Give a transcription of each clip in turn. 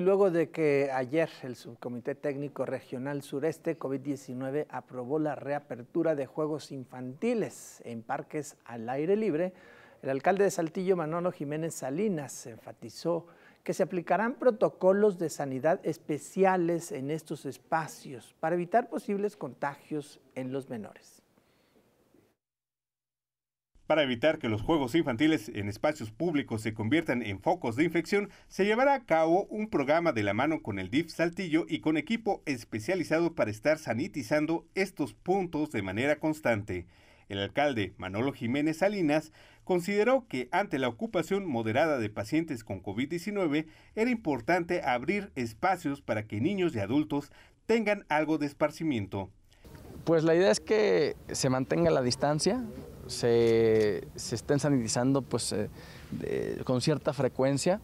Y luego de que ayer el Subcomité Técnico Regional Sureste COVID-19 aprobó la reapertura de juegos infantiles en parques al aire libre, el alcalde de Saltillo, Manolo Jiménez Salinas, enfatizó que se aplicarán protocolos de sanidad especiales en estos espacios para evitar posibles contagios en los menores. Para evitar que los juegos infantiles en espacios públicos se conviertan en focos de infección, se llevará a cabo un programa de la mano con el DIF Saltillo y con equipo especializado para estar sanitizando estos puntos de manera constante. El alcalde Manolo Jiménez Salinas consideró que ante la ocupación moderada de pacientes con COVID-19 era importante abrir espacios para que niños y adultos tengan algo de esparcimiento. Pues la idea es que se mantenga la distancia, se, se estén sanitizando pues, eh, con cierta frecuencia.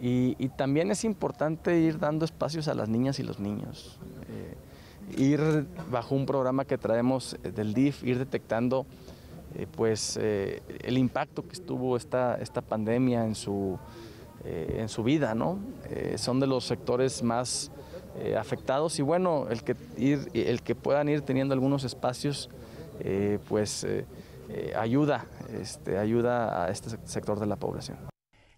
Y, también es importante ir dando espacios a las niñas y los niños. Eh, ir bajo un programa que traemos eh, del DIF, ir detectando pues, el impacto que estuvo esta, esta pandemia en su, en su vida. ¿no? son de los sectores más afectados y bueno, el que, el que puedan ir teniendo algunos espacios pues eh, ayuda, este, ayuda a este sector de la población.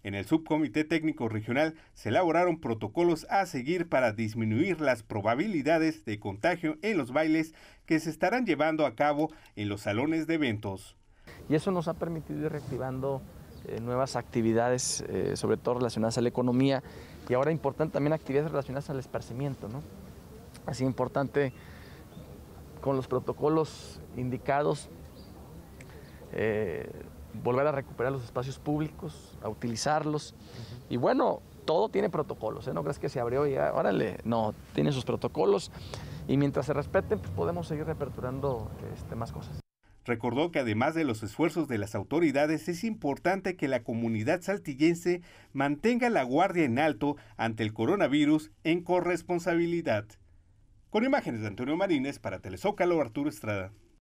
En el Subcomité Técnico Regional se elaboraron protocolos a seguir para disminuir las probabilidades de contagio en los bailes que se estarán llevando a cabo en los salones de eventos. Y eso nos ha permitido ir reactivando eh, nuevas actividades, eh, sobre todo relacionadas a la economía, y ahora importante también actividades relacionadas al esparcimiento. ¿no? Así importante con los protocolos indicados eh, volver a recuperar los espacios públicos, a utilizarlos. Y bueno, todo tiene protocolos, ¿eh? No crees que se abrió y ahora órale, no, tiene sus protocolos. Y mientras se respeten, pues, podemos seguir reperturando este, más cosas. Recordó que además de los esfuerzos de las autoridades, es importante que la comunidad saltillense mantenga la guardia en alto ante el coronavirus en corresponsabilidad. Con imágenes de Antonio Marines para Telezócalo, Arturo Estrada.